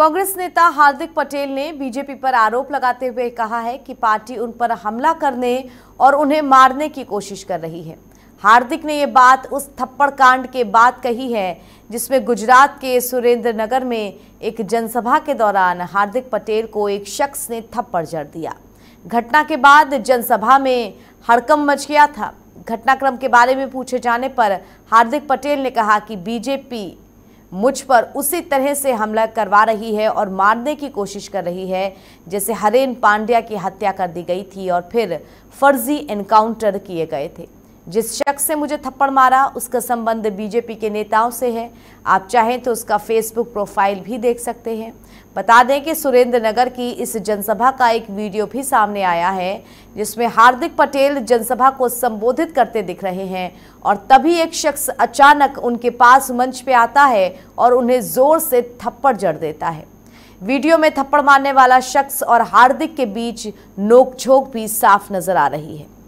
कांग्रेस नेता हार्दिक पटेल ने बीजेपी पर आरोप लगाते हुए कहा है कि पार्टी उन पर हमला करने और उन्हें मारने की कोशिश कर रही है हार्दिक ने ये बात उस थप्पड़ कांड के बाद कही है जिसमें गुजरात के सुरेंद्र नगर में एक जनसभा के दौरान हार्दिक पटेल को एक शख्स ने थप्पड़ जड़ दिया घटना के बाद जनसभा में हड़कम मच गया था घटनाक्रम के बारे में पूछे जाने पर हार्दिक पटेल ने कहा कि बीजेपी मुझ पर उसी तरह से हमला करवा रही है और मारने की कोशिश कर रही है जैसे हरेन पांड्या की हत्या कर दी गई थी और फिर फर्जी एनकाउंटर किए गए थे जिस शख्स ने मुझे थप्पड़ मारा उसका संबंध बीजेपी के नेताओं से है आप चाहें तो उसका फेसबुक प्रोफाइल भी देख सकते हैं बता दें कि सुरेंद्र नगर की इस जनसभा का एक वीडियो भी सामने आया है जिसमें हार्दिक पटेल जनसभा को संबोधित करते दिख रहे हैं और तभी एक शख्स अचानक उनके पास मंच पे आता है और उन्हें जोर से थप्पड़ जड़ देता है वीडियो में थप्पड़ मारने वाला शख्स और हार्दिक के बीच नोकझोंक भी साफ नजर आ रही है